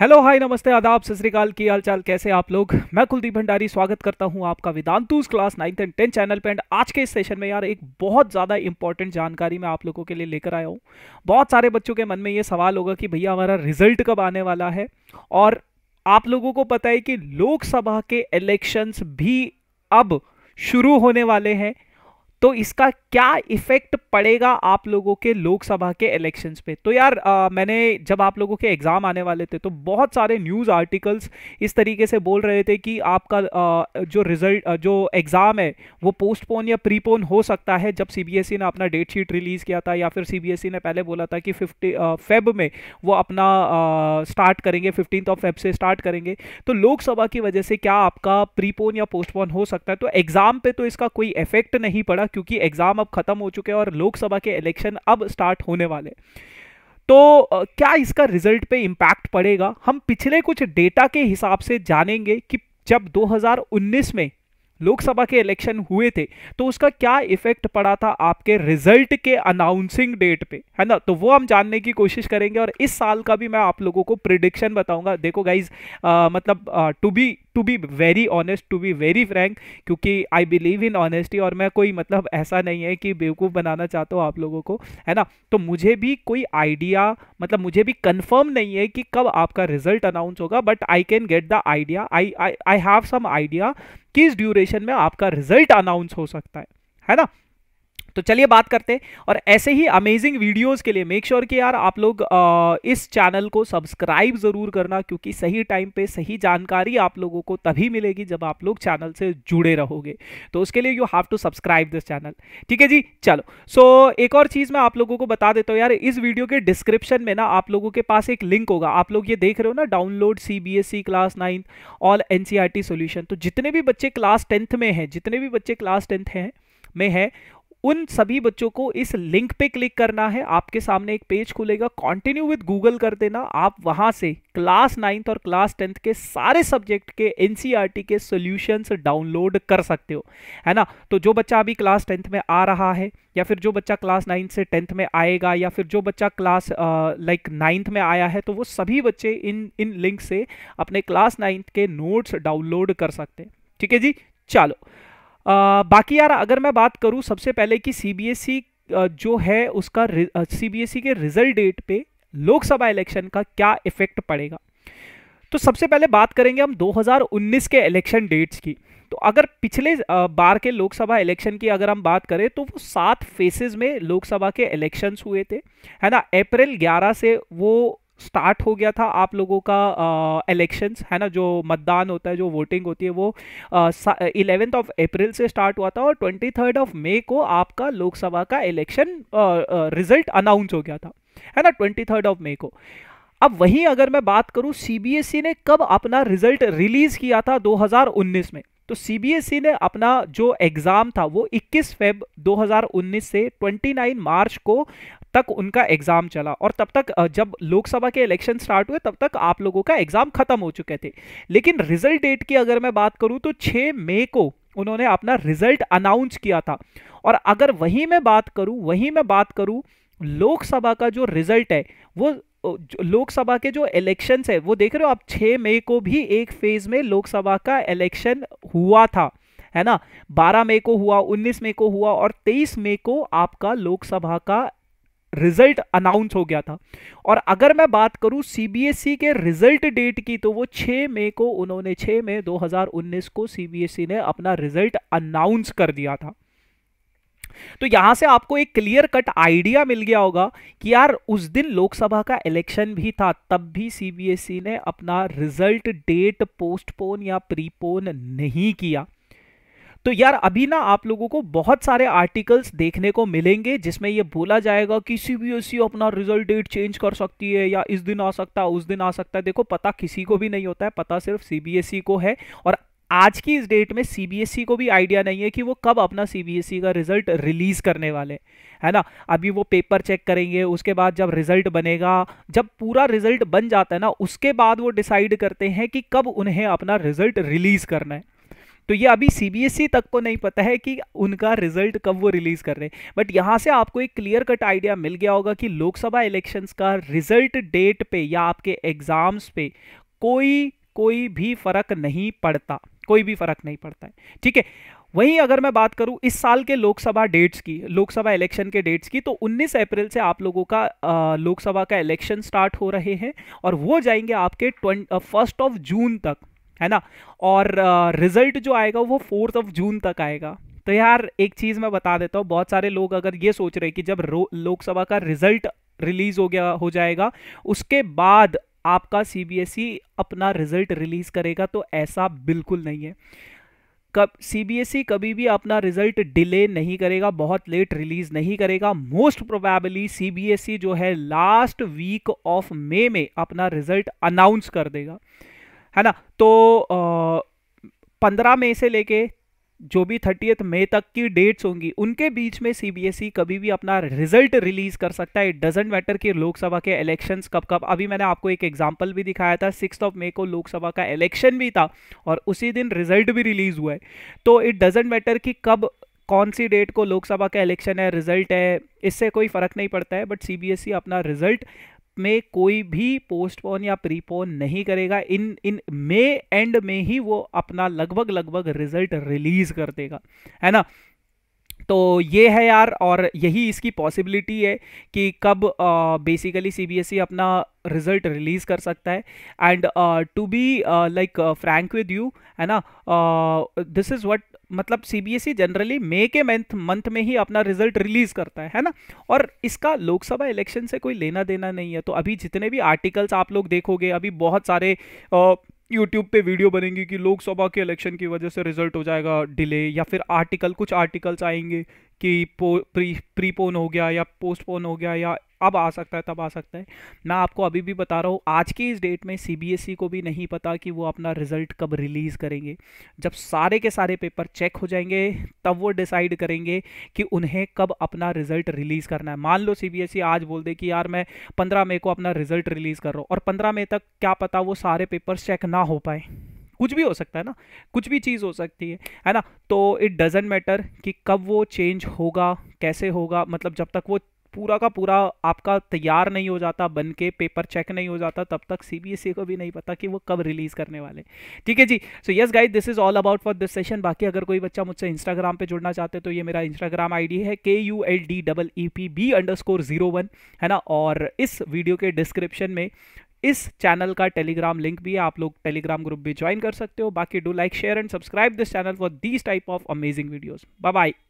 hello hi नमस्ते आदाब सत श्रीकाल की हालचाल कैसे आप लोग मैं कुलदीप भंडारी स्वागत करता हूं आपका वेदांतूज class ninth and tenth channel पे एंड आज के इस सेशन में यार एक बहुत ज़्यादा इंपॉर्टेंट जानकारी मैं आप लोगों के लिए लेकर आया हूं बहुत सारे बच्चों के मन में ये सवाल होगा कि भैया हमारा रिजल्ट कब आने वाला है और आप लोगों को पता है कि लोकसभा के इलेक्शंस भी अब शुरू होने वाले हैं तो इसका क्या इफेक्ट पड़ेगा आप लोगों के लोकसभा के इलेक्शंस पे तो यार आ, मैंने जब आप लोगों के एग्ज़ाम आने वाले थे तो बहुत सारे न्यूज़ आर्टिकल्स इस तरीके से बोल रहे थे कि आपका आ, जो रिजल्ट जो एग्ज़ाम है वो पोस्टपोन या प्रीपोन हो सकता है जब सीबीएसई e ने अपना डेट शीट रिलीज़ किया था या फिर सी e ने पहले बोला था कि फिफ्टी फेब में वो अपना आ, स्टार्ट करेंगे फिफ्टीन ऑफ फेब से स्टार्ट करेंगे तो लोकसभा की वजह से क्या आपका प्रीपोन या पोस्टपोन हो सकता है तो एग्ज़ाम पर तो इसका कोई इफेक्ट नहीं पड़ा क्योंकि एग्ज़ाम अब ख़त्म हो चुके हैं और लोकसभा के इलेक्शन अब स्टार्ट होने वाले तो क्या इसका रिजल्ट पे इम्पैक्ट पड़ेगा हम पिछले कुछ डेटा के हिसाब से जानेंगे कि जब 2019 में लोकसभा के इलेक्शन हुए थे तो उसका क्या इफेक्ट पड़ा था आपके रिजल्ट के अनाउंसिंग डेट पे है ना तो वो हम जानने की कोशिश करेंगे और इस साल का भी मैं आप लोगों को प्रिडिक्शन बताऊंगा देखो गाइज मतलब to be to be very honest to be very frank क्योंकि आई बिलीव इन ऑनेस्टी और मैं कोई मतलब ऐसा नहीं है कि बेवकूफ़ बनाना चाहता हूँ आप लोगों को है ना तो मुझे भी कोई आइडिया मतलब मुझे भी कन्फर्म नहीं है कि कब आपका रिजल्ट अनाउंस होगा but I can get the idea I I have some idea किस ड्यूरेशन में आपका रिजल्ट अनाउंस हो सकता है है ना तो चलिए बात करते हैं और ऐसे ही अमेजिंग वीडियोस के लिए मेक श्योर sure कि यार आप लोग आ, इस चैनल को सब्सक्राइब ज़रूर करना क्योंकि सही टाइम पे सही जानकारी आप लोगों को तभी मिलेगी जब आप लोग चैनल से जुड़े रहोगे तो उसके लिए you have to subscribe this channel ठीक है जी चलो सो so, एक और चीज़ मैं आप लोगों को बता देता हूँ यार इस वीडियो के डिस्क्रिप्शन में ना आप लोगों के पास एक लिंक होगा आप लोग ये देख रहे हो ना download C B S class ninth all N C R T solution तो जितने भी बच्चे क्लास टेंथ में हैं जितने भी बच्चे क्लास टेंथ हैं में है उन सभी बच्चों को इस लिंक पे क्लिक करना है आपके सामने एक पेज खुलेगा कंटिन्यू विद गूगल कर देना आप वहां से क्लास नाइन्थ और क्लास टेंथ के सारे सब्जेक्ट के एनसीईआरटी e के सॉल्यूशंस डाउनलोड कर सकते हो है ना तो जो बच्चा अभी क्लास टेंथ में आ रहा है या फिर जो बच्चा क्लास नाइन्थ से टेंथ में आएगा या फिर जो बच्चा क्लास लाइक नाइन्थ में आया है तो वो सभी बच्चे इन इन लिंक से अपने क्लास नाइन्थ के नोट्स डाउनलोड कर सकते हैं ठीक है जी चलो बाकी यार अगर मैं बात करूँ सबसे पहले कि सीबीएसई e, जो है उसका सीबीएसई e के रिजल्ट डेट पे लोकसभा इलेक्शन का क्या इफेक्ट पड़ेगा तो सबसे पहले बात करेंगे हम 2019 के इलेक्शन डेट्स की तो अगर पिछले बार के लोकसभा इलेक्शन की अगर हम बात करें तो वो सात फेसेस में लोकसभा के इलेक्शंस हुए थे है ना अप्रैल 11 से वो स्टार्ट हो गया था आप लोगों का इलेक्शंस है ना जो मतदान होता है जो वोटिंग होती है वो इलेवेंथ ऑफ अप्रैल से स्टार्ट हुआ था और ट्वेंटी थर्ड ऑफ मे को आपका लोकसभा का इलेक्शन रिजल्ट अनाउंस हो गया था है ना ट्वेंटी थर्ड ऑफ मे को अब वहीं अगर मैं बात करूं सीबीएसई e ने कब अपना रिजल्ट रिलीज किया था 2019 में तो सीबीएसई e ने अपना जो एग्ज़ाम था वो 21 फेब 2019 से 29 मार्च को तक उनका एग्जाम चला और तब तक जब लोकसभा के इलेक्शन स्टार्ट हुए तब तक आप लोगों का एग्जाम खत्म हो चुके थे लेकिन रिजल्ट डेट की अगर मैं बात करूं तो 6 मई को उन्होंने अपना रिजल्ट अनाउंस किया था और अगर वहीं मैं बात करूं वहीं मैं बात करूं लोकसभा का जो रिजल्ट है वो लोकसभा के जो इलेक्शन है वो देख रहे हो आप 6 मई को भी एक फेज में लोकसभा का इलेक्शन हुआ था है ना 12 मई को हुआ 19 मई को हुआ और 23 मई को आपका लोकसभा का रिजल्ट अनाउंस हो गया था और अगर मैं बात करूं सीबीएसई e के रिजल्ट डेट की तो वो 6 मई को उन्होंने 6 मई 2019 को सीबीएसई e ने अपना रिजल्ट अनाउंस कर दिया था तो यहां से आपको एक क्लियर कट आइडिया मिल गया होगा कि यार उस दिन लोकसभा का इलेक्शन भी था तब भी सीबीएसई e ने अपना रिजल्ट डेट पोस्टपोन या प्रीपोन नहीं किया तो यार अभी ना आप लोगों को बहुत सारे आर्टिकल्स देखने को मिलेंगे जिसमें ये बोला जाएगा कि सीबीएसई e अपना रिजल्ट डेट चेंज कर सकती है या इस दिन आ सकता है उस दिन आ सकता है देखो पता किसी को भी नहीं होता है पता सिर्फ सीबीएसई e को है और आज की इस डेट में सीबीएसई e को भी आइडिया नहीं है कि वो कब अपना सीबीएसई का रिजल्ट रिलीज करने वाले है ना अभी वो पेपर चेक करेंगे उसके बाद जब रिजल्ट बनेगा जब पूरा रिजल्ट बन जाता है ना उसके बाद वो डिसाइड करते हैं कि कब उन्हें अपना रिजल्ट रिलीज करना है तो ये अभी सीबीएसई e तक को नहीं पता है कि उनका रिजल्ट कब वो रिलीज कर रहे हैं बट यहाँ से आपको एक क्लियर कट आइडिया मिल गया होगा कि लोकसभा इलेक्शंस का रिजल्ट डेट पे या आपके एग्जाम्स पे कोई कोई भी फर्क नहीं पड़ता कोई भी फर्क नहीं पड़ता है ठीक है वहीं अगर मैं बात करूं इस साल के लोकसभा डेट्स की लोकसभा इलेक्शन के डेट्स की तो 19 अप्रैल से आप लोगों का लोकसभा का इलेक्शन स्टार्ट हो रहे हैं और वो जाएंगे आपके ट्वेंट फर्स्ट ऑफ जून तक है ना और रिजल्ट जो आएगा वो फोर्थ ऑफ जून तक आएगा तो यार एक चीज़ मैं बता देता हूँ बहुत सारे लोग अगर ये सोच रहे कि जब लोकसभा का रिजल्ट रिलीज हो गया हो जाएगा उसके बाद आपका सीबीएसई e अपना रिजल्ट रिलीज करेगा तो ऐसा बिल्कुल नहीं है कब सीबीएसई e कभी भी अपना रिजल्ट डिले नहीं करेगा बहुत लेट रिलीज नहीं करेगा मोस्ट प्रोबेबली सीबीएसई जो है लास्ट वीक ऑफ मे में अपना रिजल्ट अनाउंस कर देगा है ना तो पंद्रह मई से लेके जो भी थर्टीथ मई तक की डेट्स होंगी उनके बीच में सीबीएसई e कभी भी अपना रिजल्ट रिलीज कर सकता है इट डजेंट मैटर कि लोकसभा के इलेक्शंस कब कब अभी मैंने आपको एक एग्जांपल भी दिखाया था सिक्स ऑफ मई को लोकसभा का इलेक्शन भी था और उसी दिन रिजल्ट भी रिलीज हुआ है तो इट डजेंट मैटर कि कब कौन सी डेट को लोकसभा का इलेक्शन है रिजल्ट है इससे कोई फ़र्क नहीं पड़ता है बट सीबीएसई e अपना रिजल्ट में कोई भी पोस्टपोन या प्रीपोन नहीं करेगा इन इन मे एंड में ही वो अपना लगभग लगभग रिजल्ट रिलीज कर देगा है ना तो ये है यार और यही इसकी पॉसिबिलिटी है कि कब basically C B S E अपना रिजल्ट रिलीज़ कर सकता है and to be like frank with you है ना दिस इज़ व्हाट मतलब सीबीएसई जनरली मई के मंथ मंथ में ही अपना रिजल्ट रिलीज करता है है ना और इसका लोकसभा इलेक्शन से कोई लेना देना नहीं है तो अभी जितने भी आर्टिकल्स आप लोग देखोगे अभी बहुत सारे यूट्यूब पे वीडियो बनेंगी कि लोकसभा के इलेक्शन की वजह से रिजल्ट हो जाएगा डिले या फिर आर्टिकल कुछ आर्टिकल्स आएंगे कि प्री प्रीपोन हो गया या पोस्टपोन हो गया या अब आ सकता है तब आ सकता है मैं आपको अभी भी बता रहा हूँ आज की इस डेट में सीबीएसई e को भी नहीं पता कि वो अपना रिजल्ट कब रिलीज़ करेंगे जब सारे के सारे पेपर चेक हो जाएंगे तब वो डिसाइड करेंगे कि उन्हें कब अपना रिजल्ट रिलीज़ करना है मान लो सीबीएसई e आज बोल दे कि यार मैं पंद्रह मई को अपना रिजल्ट रिलीज़ कर रहा हूँ और पंद्रह मई तक क्या पता वो सारे पेपर चेक ना हो पाए कुछ भी हो सकता है ना कुछ भी चीज़ हो सकती है है ना तो इट डजेंट मैटर कि कब वो चेंज होगा कैसे होगा मतलब जब तक वो पूरा का पूरा आपका तैयार नहीं हो जाता बन के पेपर चेक नहीं हो जाता तब तक सीबीएसई e को भी नहीं पता कि वो कब रिलीज़ करने वाले ठीक है जी so yes guide this is all about for this session बाकी अगर कोई बच्चा मुझसे इंस्टाग्राम पे जुड़ना चाहते तो ये मेरा इंस्टाग्राम आईडी है K U L D double E P B underscore zero one है ना और इस वीडियो के डिस्क्रिप्शन में इस चैनल का टेलीग्राम लिंक भी है आप लोग टेलीग्राम ग्रुप भी ज्वाइन कर सकते हो बाकी do like share and subscribe this channel for these type of amazing videos bye bye